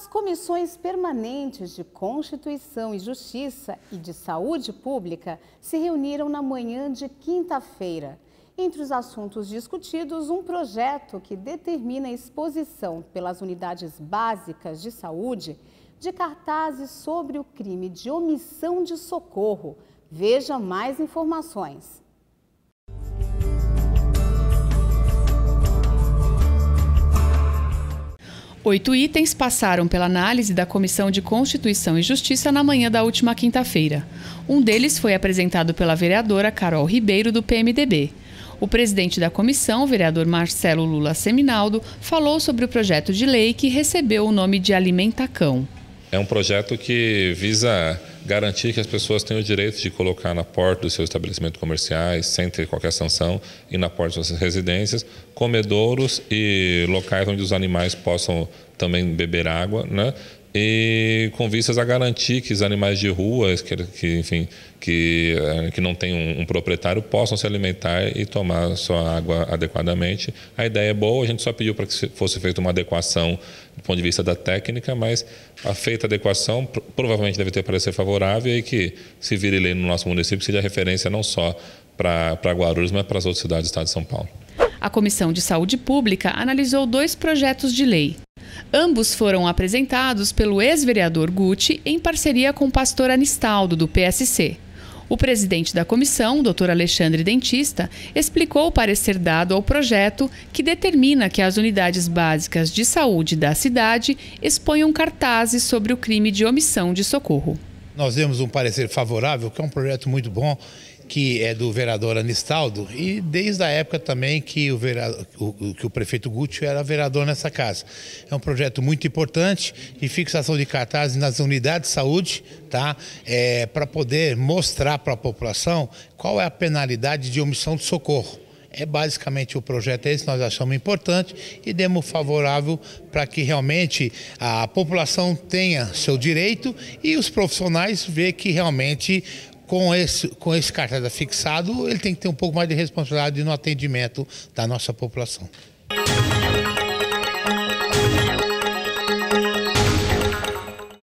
As comissões permanentes de Constituição e Justiça e de Saúde Pública se reuniram na manhã de quinta-feira. Entre os assuntos discutidos, um projeto que determina a exposição pelas unidades básicas de saúde de cartazes sobre o crime de omissão de socorro. Veja mais informações. Oito itens passaram pela análise da Comissão de Constituição e Justiça na manhã da última quinta-feira. Um deles foi apresentado pela vereadora Carol Ribeiro, do PMDB. O presidente da comissão, vereador Marcelo Lula Seminaldo, falou sobre o projeto de lei que recebeu o nome de Alimentacão. É um projeto que visa garantir que as pessoas tenham o direito de colocar na porta do seu estabelecimento comerciais, sem ter qualquer sanção, e na porta das suas residências, comedouros e locais onde os animais possam também beber água, né? e com vistas a garantir que os animais de rua, que, que enfim, que, eh, que não tem um, um, proprietário, possam se alimentar e tomar sua água adequadamente. A ideia é boa, a gente só pediu para que fosse feita uma adequação do ponto de vista da técnica, mas a feita adequação provavelmente deve ter parecer favorável e que se vire lei no nosso município seja referência não só para, para Guarulhos, mas para as outras cidades do estado de São Paulo. A Comissão de Saúde Pública analisou dois projetos de lei. Ambos foram apresentados pelo ex-vereador Guti em parceria com o pastor Anistaldo, do PSC. O presidente da comissão, Dr. Alexandre Dentista, explicou o parecer dado ao projeto que determina que as unidades básicas de saúde da cidade exponham cartazes sobre o crime de omissão de socorro. Nós demos um parecer favorável, que é um projeto muito bom que é do vereador Anistaldo, e desde a época também que o, vereador, o, que o prefeito Gucci era vereador nessa casa. É um projeto muito importante de fixação de cartazes nas unidades de saúde, tá? É, para poder mostrar para a população qual é a penalidade de omissão de socorro. É basicamente o projeto esse, nós achamos importante e demos favorável para que realmente a população tenha seu direito e os profissionais vejam que realmente com esse, com esse cartaz fixado, ele tem que ter um pouco mais de responsabilidade no atendimento da nossa população.